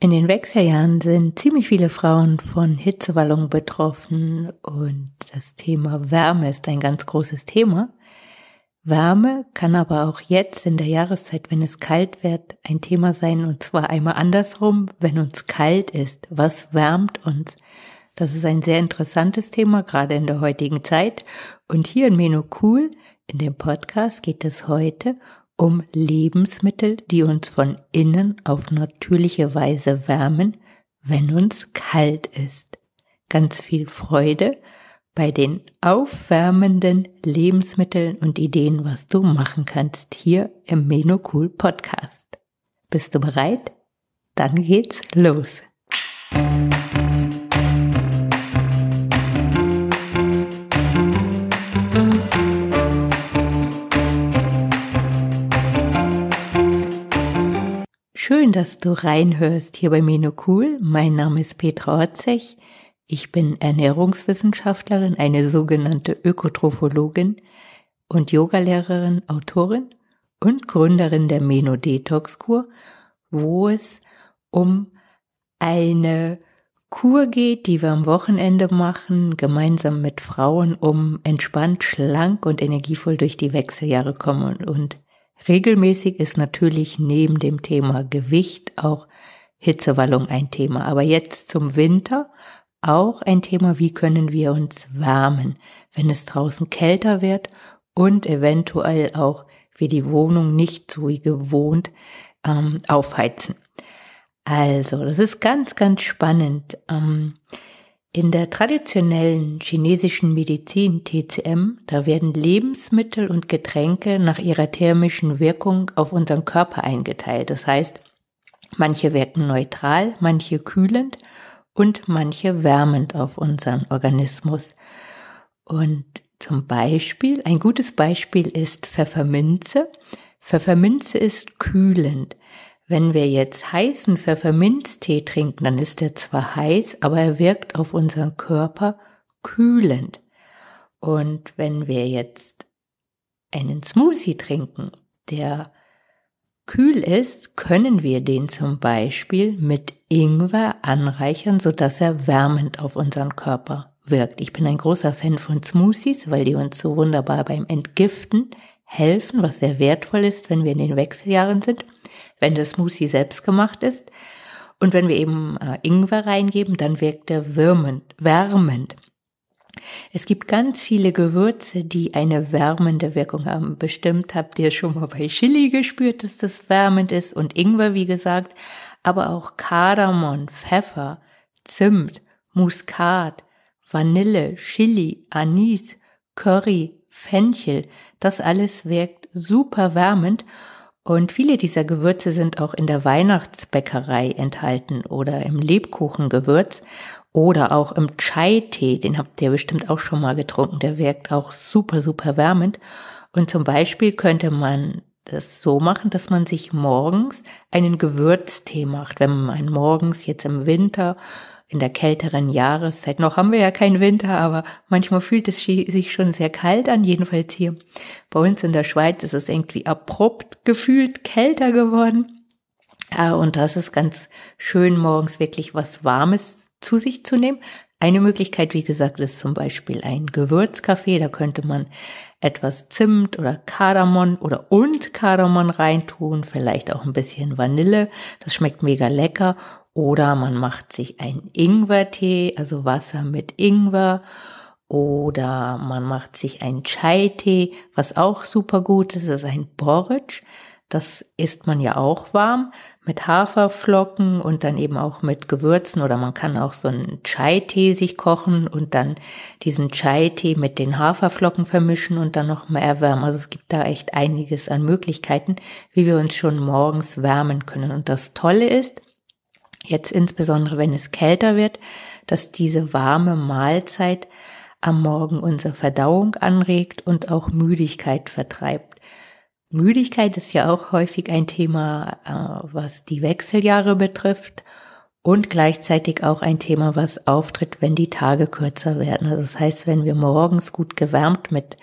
In den Wechseljahren sind ziemlich viele Frauen von Hitzewallungen betroffen und das Thema Wärme ist ein ganz großes Thema. Wärme kann aber auch jetzt in der Jahreszeit, wenn es kalt wird, ein Thema sein und zwar einmal andersrum, wenn uns kalt ist. Was wärmt uns? Das ist ein sehr interessantes Thema, gerade in der heutigen Zeit. Und hier in Meno in dem Podcast, geht es heute um Lebensmittel, die uns von innen auf natürliche Weise wärmen, wenn uns kalt ist. Ganz viel Freude bei den aufwärmenden Lebensmitteln und Ideen, was du machen kannst hier im Menocool Podcast. Bist du bereit? Dann geht's los. Schön, dass du reinhörst hier bei Meno Cool. Mein Name ist Petra Orzech. Ich bin Ernährungswissenschaftlerin, eine sogenannte Ökotrophologin und Yogalehrerin, Autorin und Gründerin der Meno Detox Kur, wo es um eine Kur geht, die wir am Wochenende machen, gemeinsam mit Frauen, um entspannt, schlank und energievoll durch die Wechseljahre kommen und Regelmäßig ist natürlich neben dem Thema Gewicht auch Hitzewallung ein Thema. Aber jetzt zum Winter auch ein Thema, wie können wir uns wärmen, wenn es draußen kälter wird und eventuell auch wir die Wohnung nicht so wie gewohnt ähm, aufheizen. Also, das ist ganz, ganz spannend. Ähm, in der traditionellen chinesischen Medizin TCM, da werden Lebensmittel und Getränke nach ihrer thermischen Wirkung auf unseren Körper eingeteilt. Das heißt, manche wirken neutral, manche kühlend und manche wärmend auf unseren Organismus. Und zum Beispiel, ein gutes Beispiel ist Pfefferminze. Pfefferminze ist kühlend. Wenn wir jetzt heißen Pfefferminztee trinken, dann ist er zwar heiß, aber er wirkt auf unseren Körper kühlend. Und wenn wir jetzt einen Smoothie trinken, der kühl ist, können wir den zum Beispiel mit Ingwer anreichern, sodass er wärmend auf unseren Körper wirkt. Ich bin ein großer Fan von Smoothies, weil die uns so wunderbar beim Entgiften helfen, was sehr wertvoll ist, wenn wir in den Wechseljahren sind, wenn der Smoothie selbst gemacht ist. Und wenn wir eben äh, Ingwer reingeben, dann wirkt er wärmend, wärmend. Es gibt ganz viele Gewürze, die eine wärmende Wirkung haben. Bestimmt habt ihr schon mal bei Chili gespürt, dass das wärmend ist und Ingwer, wie gesagt, aber auch Kardamom, Pfeffer, Zimt, Muskat, Vanille, Chili, Anis, Curry, Fenchel. Das alles wirkt super wärmend und viele dieser Gewürze sind auch in der Weihnachtsbäckerei enthalten oder im Lebkuchengewürz oder auch im Chai-Tee. Den habt ihr bestimmt auch schon mal getrunken. Der wirkt auch super, super wärmend. Und zum Beispiel könnte man das so machen, dass man sich morgens einen Gewürztee macht. Wenn man morgens jetzt im Winter, in der kälteren Jahreszeit, noch haben wir ja keinen Winter, aber manchmal fühlt es sich schon sehr kalt an, jedenfalls hier. Bei uns in der Schweiz ist es irgendwie abrupt gefühlt kälter geworden. Äh, und das ist ganz schön, morgens wirklich was Warmes zu sich zu nehmen. Eine Möglichkeit, wie gesagt, ist zum Beispiel ein Gewürzkaffee. Da könnte man etwas Zimt oder Kardamom oder und Kardamom reintun, vielleicht auch ein bisschen Vanille. Das schmeckt mega lecker. Oder man macht sich einen Ingwertee, also Wasser mit Ingwer. Oder man macht sich einen Chai-Tee, was auch super gut ist, das ist ein Porridge. Das isst man ja auch warm mit Haferflocken und dann eben auch mit Gewürzen oder man kann auch so einen Chai-Tee sich kochen und dann diesen Chai-Tee mit den Haferflocken vermischen und dann nochmal erwärmen. Also es gibt da echt einiges an Möglichkeiten, wie wir uns schon morgens wärmen können. Und das Tolle ist, jetzt insbesondere wenn es kälter wird, dass diese warme Mahlzeit am Morgen unsere Verdauung anregt und auch Müdigkeit vertreibt. Müdigkeit ist ja auch häufig ein Thema, äh, was die Wechseljahre betrifft und gleichzeitig auch ein Thema, was auftritt, wenn die Tage kürzer werden. Also das heißt, wenn wir morgens gut gewärmt mit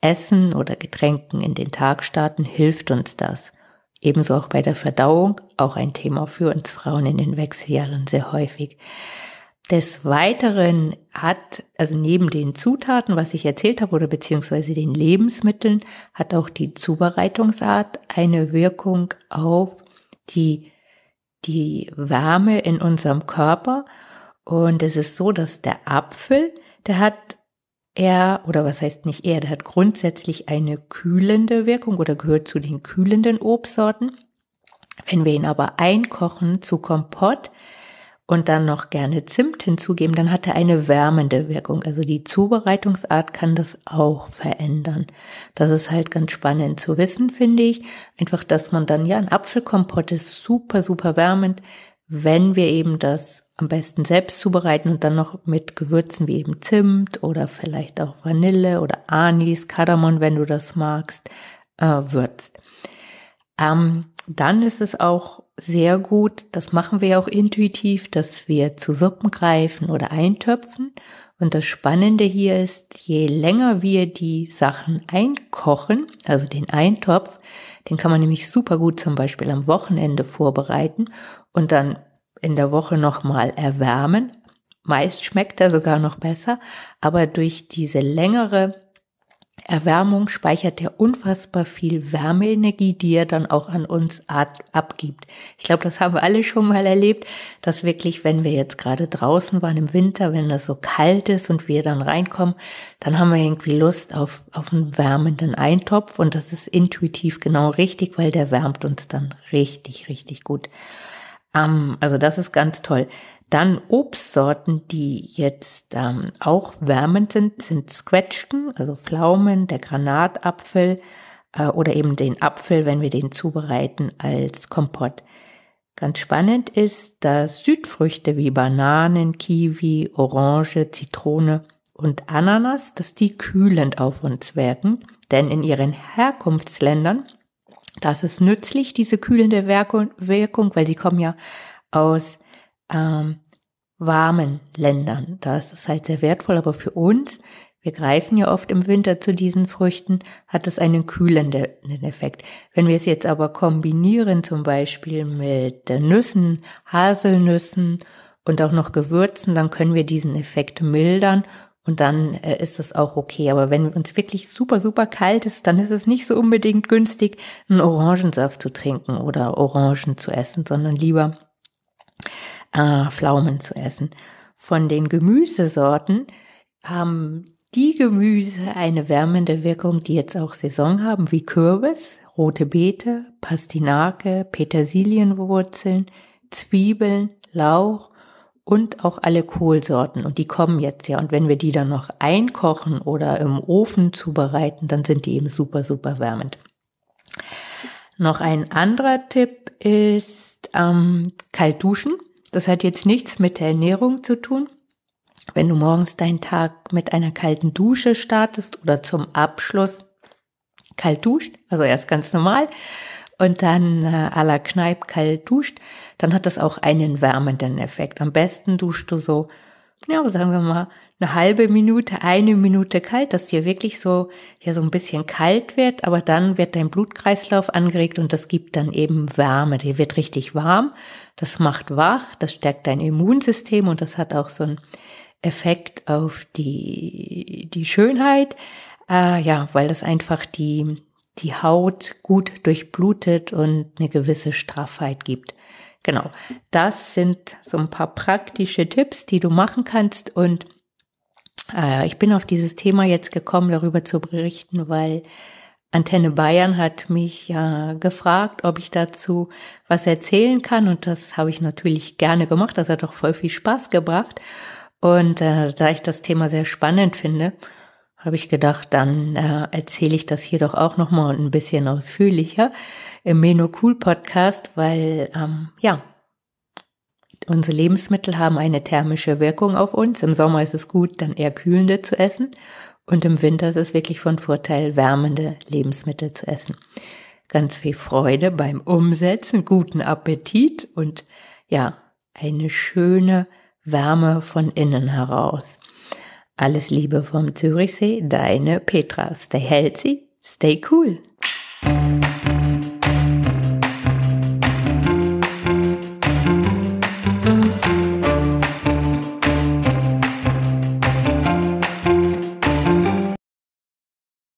Essen oder Getränken in den Tag starten, hilft uns das. Ebenso auch bei der Verdauung, auch ein Thema für uns Frauen in den Wechseljahren sehr häufig. Des Weiteren hat, also neben den Zutaten, was ich erzählt habe, oder beziehungsweise den Lebensmitteln, hat auch die Zubereitungsart eine Wirkung auf die, die Wärme in unserem Körper. Und es ist so, dass der Apfel, der hat er, oder was heißt nicht er, der hat grundsätzlich eine kühlende Wirkung oder gehört zu den kühlenden Obstsorten. Wenn wir ihn aber einkochen zu Kompott, und dann noch gerne Zimt hinzugeben, dann hat er eine wärmende Wirkung. Also die Zubereitungsart kann das auch verändern. Das ist halt ganz spannend zu wissen, finde ich. Einfach, dass man dann, ja, ein Apfelkompott ist super, super wärmend, wenn wir eben das am besten selbst zubereiten und dann noch mit Gewürzen wie eben Zimt oder vielleicht auch Vanille oder Anis, Kardamom, wenn du das magst, äh, würzt. Ähm, dann ist es auch sehr gut, das machen wir auch intuitiv, dass wir zu Suppen greifen oder eintöpfen. Und das Spannende hier ist, je länger wir die Sachen einkochen, also den Eintopf, den kann man nämlich super gut zum Beispiel am Wochenende vorbereiten und dann in der Woche nochmal erwärmen. Meist schmeckt er sogar noch besser, aber durch diese längere Erwärmung speichert ja unfassbar viel Wärmeenergie, die er dann auch an uns abgibt. Ich glaube, das haben wir alle schon mal erlebt, dass wirklich, wenn wir jetzt gerade draußen waren im Winter, wenn das so kalt ist und wir dann reinkommen, dann haben wir irgendwie Lust auf, auf einen wärmenden Eintopf und das ist intuitiv genau richtig, weil der wärmt uns dann richtig, richtig gut. Um, ähm, also das ist ganz toll. Dann Obstsorten, die jetzt ähm, auch wärmend sind, sind Squetschken, also Pflaumen, der Granatapfel äh, oder eben den Apfel, wenn wir den zubereiten als Kompott. Ganz spannend ist, dass Südfrüchte wie Bananen, Kiwi, Orange, Zitrone und Ananas, dass die kühlend auf uns wirken, denn in ihren Herkunftsländern, das ist nützlich, diese kühlende Wirkung, weil sie kommen ja aus ähm, warmen Ländern. Da ist es halt sehr wertvoll, aber für uns, wir greifen ja oft im Winter zu diesen Früchten, hat es einen kühlenden Effekt. Wenn wir es jetzt aber kombinieren, zum Beispiel mit Nüssen, Haselnüssen und auch noch Gewürzen, dann können wir diesen Effekt mildern und dann äh, ist es auch okay. Aber wenn uns wirklich super, super kalt ist, dann ist es nicht so unbedingt günstig, einen Orangensaft zu trinken oder Orangen zu essen, sondern lieber äh, Pflaumen zu essen. Von den Gemüsesorten haben die Gemüse eine wärmende Wirkung, die jetzt auch Saison haben, wie Kürbis, rote Beete, Pastinake, Petersilienwurzeln, Zwiebeln, Lauch und auch alle Kohlsorten. Und die kommen jetzt ja. Und wenn wir die dann noch einkochen oder im Ofen zubereiten, dann sind die eben super, super wärmend. Noch ein anderer Tipp ist ähm, kalt duschen. Das hat jetzt nichts mit der Ernährung zu tun. Wenn du morgens deinen Tag mit einer kalten Dusche startest oder zum Abschluss kalt duscht, also erst ganz normal und dann äh, à la Kneipe kalt duscht, dann hat das auch einen wärmenden Effekt. Am besten duschst du so ja, sagen wir mal, eine halbe Minute, eine Minute kalt, dass dir wirklich so, ja, so ein bisschen kalt wird, aber dann wird dein Blutkreislauf angeregt und das gibt dann eben Wärme. Dir wird richtig warm, das macht wach, das stärkt dein Immunsystem und das hat auch so einen Effekt auf die, die Schönheit. Äh, ja, weil das einfach die, die Haut gut durchblutet und eine gewisse Straffheit gibt. Genau, das sind so ein paar praktische Tipps, die du machen kannst. Und äh, ich bin auf dieses Thema jetzt gekommen, darüber zu berichten, weil Antenne Bayern hat mich äh, gefragt, ob ich dazu was erzählen kann. Und das habe ich natürlich gerne gemacht. Das hat doch voll viel Spaß gebracht. Und äh, da ich das Thema sehr spannend finde, habe ich gedacht, dann äh, erzähle ich das hier doch auch nochmal ein bisschen ausführlicher im Meno Cool Podcast, weil ähm, ja, unsere Lebensmittel haben eine thermische Wirkung auf uns. Im Sommer ist es gut, dann eher kühlende zu essen und im Winter ist es wirklich von Vorteil, wärmende Lebensmittel zu essen. Ganz viel Freude beim Umsetzen, guten Appetit und ja, eine schöne Wärme von innen heraus. Alles Liebe vom Zürichsee, deine Petra. Stay healthy, stay cool.